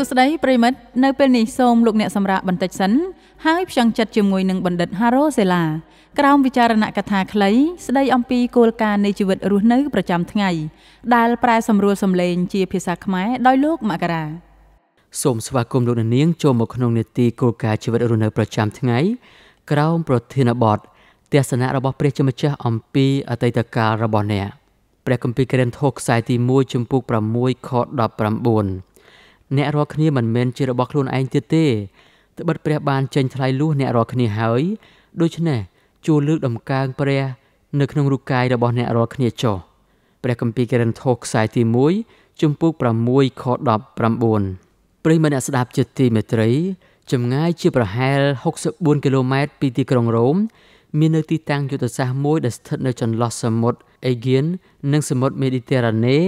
សួស្តីប្រិមិត្តនៅពេលនេះសូមលោកអ្នកសម្រាប់បន្តិចសិន ហើយផ្ចង់ចិត្តជាមួយនឹងបណ្ឌិត Haro Sela ក្រោមវិចារណកថាខ្លីស្ដីអំពីគោលការណ៍នៃជីវិតរស់នៅប្រចាំថ្ងៃដែលប្រែសម្រួលសម្លេងជាភាសាខ្មែរដោយលោកមករាសូមស្វាគមន៍លោកអ្នកនាង ចូលមកក្នុងនេតិគោលការណ៍ជីវិតរស់នៅប្រចាំថ្ងៃក្រោមប្រធានបទទស្សនៈរបស់ព្រះជាម្ចាស់អំពីអតីតកាលរបស់អ្នកព្រះគម្ពីរក្រិនថូខ្សែទី1ចំពុក6ខ19អ្នករាល់គ្នាមិនមែនជារបស់ខ្លួនឯងទៀតទេត្បិតព្រះបានចេញថ្លៃលួសអ្នករាល់គ្នាហើយ ដូច្នេះជួលលើកដំកើងព្រះនៅក្នុងរូបកាយរបស់អ្នករាល់គ្នាចុះព្រះគម្ពីរកិរិនថូសខ្សែទី1ជំពូក6ខ19ប្រិយមិត្តអ្នកស្ដាប់ជាទីមេត្រីចម្ងាយជាប្រហែល64គីឡូម៉ែត្រពីទីក្រុងរ៉ូមមាននៅទីតាំងយុទ្ធសាស្ត្រមួយដែលស្ថិតនៅចន្លោះសមុទ្រអេហ្គៀននិងសមុទ្រមេឌីទែរ៉ាណេ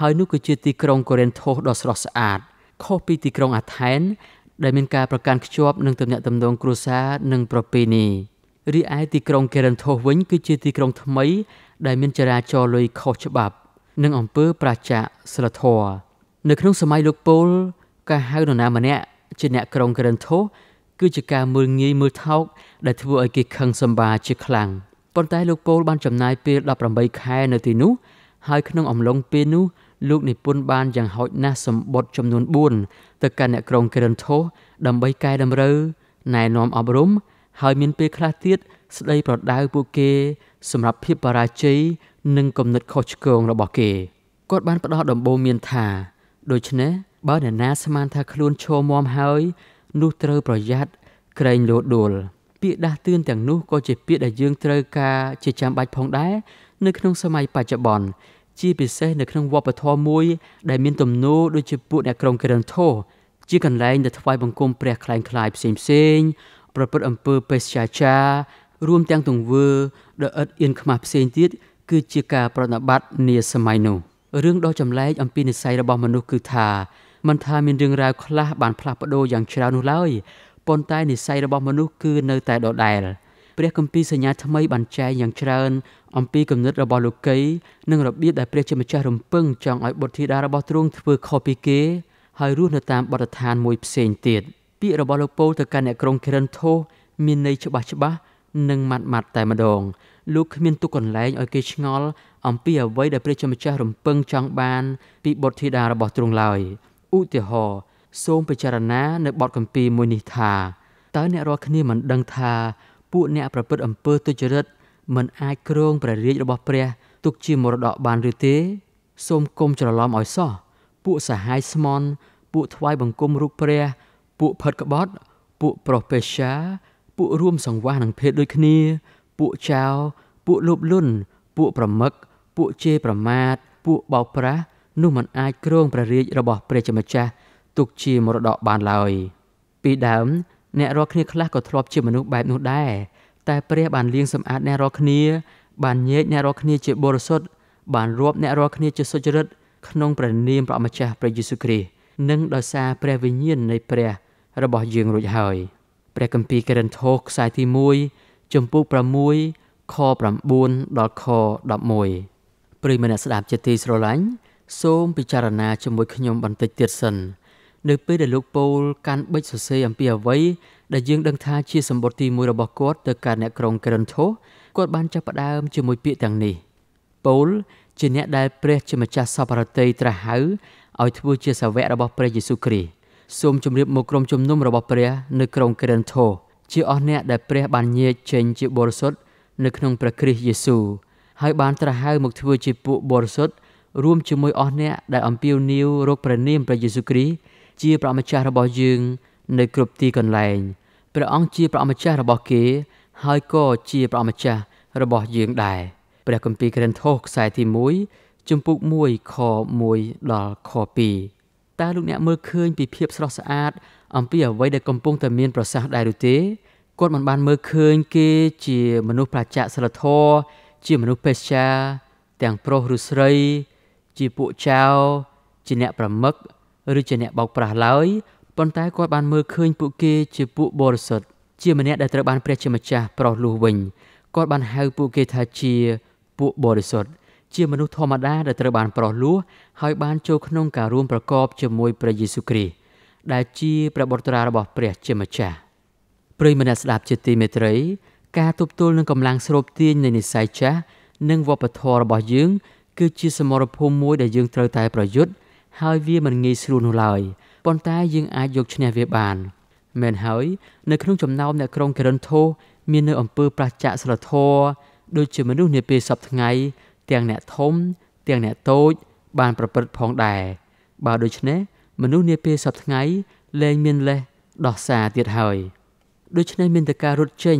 ហើយនោះក៏ជាទីក្រុងកូរិនថូសដ៏ស្រស់ស្អាត។ខុសពីទីក្រុងអាថែន ដែលមានការប្រកាន់ខ្ជាប់នឹងទំនាក់ទំនងគ្រួសារនិងប្រពៃណីរីឯទីក្រុងកេរិនថូសវិញគឺជាទីក្រុងថ្មី ដែលមានចរាចរណ៍លុយខុសច្បាប់និងអំពើប្រជាសិលធម៌នៅក្នុងសម័យលោកពូល ការហៅនរណាម្នាក់ជាអ្នកក្រុងកេរិនថូសគឺជាការមើលងាយមើលថោកដែល ធ្វើឲ្យគេខឹងសម្បា ជាខ្លាំងប៉ុន្តែលោកពូល បានចំណាយពេល18ខែនៅទីនោះហើយក្នុងអំឡុងពេលនោះលោកនិពន្ធបានយ៉ាងហោចណាស់សម្បត់ចំនួន4ទៅកាន់អ្នកក្រុងកេរិនថូសដើម្បីកែតម្រូវណែនាំអប់រំហើយមាន ពេលខ្លះទៀតស្ដីប្រដៅពួកគេ សម្រាប់ភាពបរាជ័យនិងគំនិតខុសឆ្គងរបស់គេគាត់បានផ្ដោះដំបូងមានថា ដូច្នេះបើអ្នកណាស្មានថាខ្លួនឈរមាំហើយ នោះត្រូវប្រយ័ត្នក្រែងលោដួលពាក្យដាស់តឿនទាំងនោះក៏ជាពាក្យដែលយើងត្រូវការជាចាំបាច់ផងដែរនៅក្នុងសម័យបច្ចុប្បន្នជាពិសេសនៅក្នុងវប្បធម៌មួយដែលមានទំនោរដូចជាពួកអ្នកក្រុងកិរិនថូជាកន្លែងដែលថ្វាយបង្គំ ព្រះខ្លែងខ្លាយផ្សេងផ្សេងប្រព្រឹត្តអំពើបេសជាចាររួមទាំងទង្វើដ៏អត់អៀនខ្មាស់ផ្សេងទៀតគឺជាការប្រណិប័តនាសម័យនោះរឿងដ៏ចម្លែកអំពីនិស័យរបស់មនុស្សគឺថាមិនថាមានរឿងរ៉ាវខ្លះបានផ្លាស់ប្ដូរយ៉ាងច្រើននោះឡើយប៉ុន្តែនិស័យរបស់មនុស្សគឺនៅតែដដែលព្រះគម្ពីរសញ្ញាថ្មីបានចែងយ៉ាងច្រើនអំពីគំនិតរបស់លោកីនិងរបៀបដែលព្រះជាម្ចាស់រំពឹងចង់ឲ្យបុត្រធីតារបស់ទ្រង់ធ្វើខុសពីគេហើយរស់នៅតាមបទដ្ឋានមួយ ផ្សេងទៀតពាក្យរបស់លោកពូលទៅកាន់អ្នកក្រុងគ្រិនថូសមានន័យច្បាស់ច្បាស់និងម៉ាត់ម៉ាត់តែម្ដងលោកគ្មានទុកកន្លែងឲ្យគេឆ្ងល់អំពីអ្វីដែលព្រះជាម្ចាស់រំពឹងចង់បាន ពីបុត្រធីតារបស់ទ្រង់ឡើយឧទាហរណ៍សូមពិចារណា នៅបទគម្ពីរមួយនេះថាតើអ្នករាល់គ្នាមិនដឹងថាពួកអ្នកប្រព្រឹត្តអំពើទុច្ចរិតមិនអាចគ្រងព្រះរាជរបស់ព្រះទុកជាមរតកបានឬទេសូមគុំច្រឡំឲ្យសោះពួកសហាយស្មន់ពួកថ្វាយបង្គំរូបព្រះ ពួកផិតក្បត់ពួកប្រុសពេសាពួករួមសង្វាស់នឹងភេទដូចគ្នាពួកចៅពួកលោភលន់ពួកប្រមឹកពួកជេរប្រមាថពួកបោកប្រាស់នោះមិនអាចគ្រងព្រះរាជរបស់ព្រះជាម្ចាស់ទុកជាមរតកបានឡើយពីដើមអ្នករាល់គ្នាខ្លះក៏ធ្លាប់ជាមនុស្សបែបនោះដែរតែព្រះបានលាងសម្អាតអ្នករាល់គ្នាបានញែកអ្នករាល់គ្នាជាបរិសុទ្ធបានរាប់អ្នករាល់គ្នាជាសុចរិតក្នុងព្រះនាមព្រះម្ចាស់ព្រះយេស៊ូវគ្រីស្ទនិងដោយសារព្រះវិញ្ញាណនៃព្រះរបស់យើងរួចហើយព្រះគម្ពីរកេរិនថូសខ្សែទី1ចំពោះ6ខ9ដល់ខ11ព្រៃមនៈស្ដាប់ជាទីស្រឡាញ់សូមពិចារណាជាមួយខ្ញុំបន្តិចទៀតសិននៅពេលដែលលោកពូលកាន់ប៊ិចសរសេរអំពីអ្វីដែលយើងដឹងថាជាសម្បត្តិទី1របស់គាត់ទៅកាន់អ្នកក្រុងក្រិនថូសគាត់បានចាប់ផ្ដើមជាមួយពាក្យទាំងនេះពូលជាអ្នកដែលព្រះជាម្ចាស់សពរតីត្រាស់ហៅឲ្យធ្វើជាសាវករបស់ព្រះយេស៊ូវគ្រីស្ទសូមជម្រាបមកក្រុមជំនុំរបស់ព្រះនៅក្រុងក្រិនថូសជាអស់អ្នកដែលព្រះបានញែកចេញជាបរិសុទ្ធនៅក្នុងព្រះគ្រីស្ទយេស៊ូវហើយបានត្រាស់ហៅមកធ្វើជាពួកបរិសុទ្ធរួមជាមួយអស់អ្នកដែលអំពាវនាវរកព្រះនាមព្រះយេស៊ូវគ្រីស្ទជាព្រះម្ចាស់របស់យើង នៅគ្រប់ទីកន្លែងព្រះអង្គជាព្រះម្ចាស់របស់គេ ហើយក៏ជាព្រះម្ចាស់របស់យើងដែរព្រះគម្ពីរក្រិនថូសខ្សែទី1ជំពូក1ខ1ដល់ខ2តើលោកអ្នកមើលឃើញពីភាពស្រស់ស្អាត អំពីអ្វីដែលកំពុងតែមានប្រសាសន៍ដែរឬទេគាត់មិនបាន មើលឃើញគេជាមនុស្សប្រជាសិលធម៌ជាមនុស្សពេស្យាទាំងប្រុសឬស្រី ជាពួកចៅជាអ្នកប្រមឹកឬជាអ្នកបោកប្រាស់ឡើយប៉ុន្តែគាត់បានមើលឃើញពួកគេជាពួកបរិសុទ្ធជាម្នាក់ដែលត្រូវបានព្រះជាម្ចាស់ប្រោសលុះវិញគាត់បានហៅពួកគេថាជាពួកបរិសុទ្ធជាមនុស្សធម្មតាដែលត្រូវបាន ប្រោសលួសហើយបានចូលក្នុងការរួមប្រកបជាមួយព្រះយេស៊ូវគ្រីស្ទដែលជាព្រះបុត្រារបស់ ព្រះជាម្ចាស់ព្រៃមនៈស្ដាប់ជាទីមេត្រីការទប់ទល់នឹងកម្លាំងស្រូបទាញនៃនិស័យចាស់និងវប្បធម៌របស់យើងគឺជាសមរភូមិមួយដែលយើងត្រូវតែប្រយុទ្ធហើយវាមិនងាយស្រួលនោះឡើយប៉ុន្តែយើងអាចយកឈ្នះវាបានមែនហើយនៅក្នុងចំណោមអ្នកក្រុងកិរិនថូមាននៅអំពើប្រឆាចសិលធម៌ដូចជាមនុស្សនាពេលសពថ្ងៃ ទាំងអ្នកធំទាំងអ្នកតូច បានប្រព្រឹត្តផងដែរបើដូច្នេះមនុស្សនាពេលសពថ្ងៃ លែងមានលេះដោះសារទៀតហើយដូច្នេះមានតែការរត់ចេញ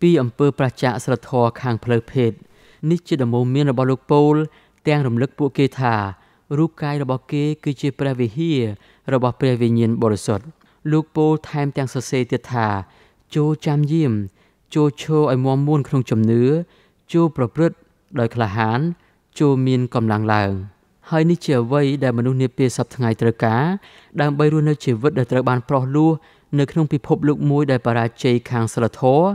ពីអំពើប្រឆាចសិលធម៌ខាងផ្លូវភេទនេះជាដំណោមមានរបស់លោកពូល ទាំងរំលឹកពួកគេថារូបកាយរបស់គេគឺជាព្រះវិហាររបស់ព្រះវិញ្ញាណបរិសុទ្ធលោកពូលថែមទាំងសរសេរទៀតថាចូលចាំយាមចូលឈរឲ្យមាំមួនក្នុងជំនឿចូលប្រព្រឹត្តដោយក្លាហានចូលមានកម្លាំងឡើង ហើយនេះជាអ្វីដែលមនុស្សនាពេលសពថ្ងៃត្រូវការដើម្បីរស់នៅជីវិតដែលត្រូវបានប្រោះលោះនៅក្នុងពិភពលោកមួយដែលបរាជ័យខាងសិលធម៌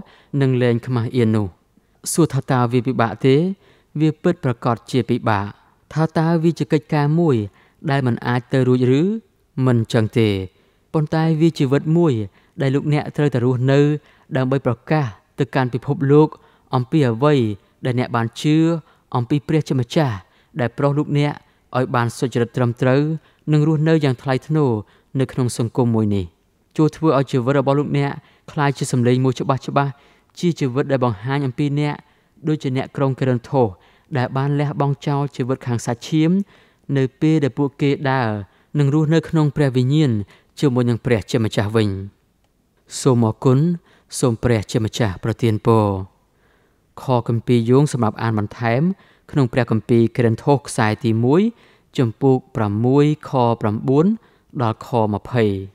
និងលែងខ្មាស់អៀននោះសួរថាតើវាពិបាកទេ វាពិតប្រាកដជាពិបាកថាតើវាជាកិច្ចការមួយ ដែលមិនអាចទៅរួចឬមិនចឹងទេ ប៉ុន្តែវាជីវិតមួយ ដែលលោកអ្នកត្រូវតែរស់នៅដើម្បីប្រកាសទៅកាន់ពិភពលោក អំពីអ្វីដែលអ្នកបានជឿអំពីព្រះជាម្ចាស់ដែលប្រោសលោកអ្នកឲ្យបានសុចរិតត្រឹមត្រូវនិងរស់នៅយ៉ាងថ្លៃថ្នូរនៅក្នុងសង្គមមួយនេះជួយធ្វើឲ្យជីវិតរបស់លោកអ្នកคล้ายជាសម្លេងមួយច្បាស់ច្បាស់ជាជីវិតដែលបង្ហាញអំពីអ្នកដូចជាអ្នកក្រងគ្រិនធោសដែលបានលះបង់ចោលជីវិតខាងសាច់ឈាម នៅពេលដែលពួកគេដើរនឹងរស់នៅក្នុង ព្រះវិញ្ញាណជាមួយនឹងព្រះជាម្ចាស់វិញសូមអរគុណសូមព្រះជាម្ចាស់ប្រទានពរខគម្ពីរយោងសម្រាប់អានបន្ថែម ក្នុងព្រះគម្ពីរក្រិនថូសខ្សែទី1ចំពូក6ខ9ដល់ខ20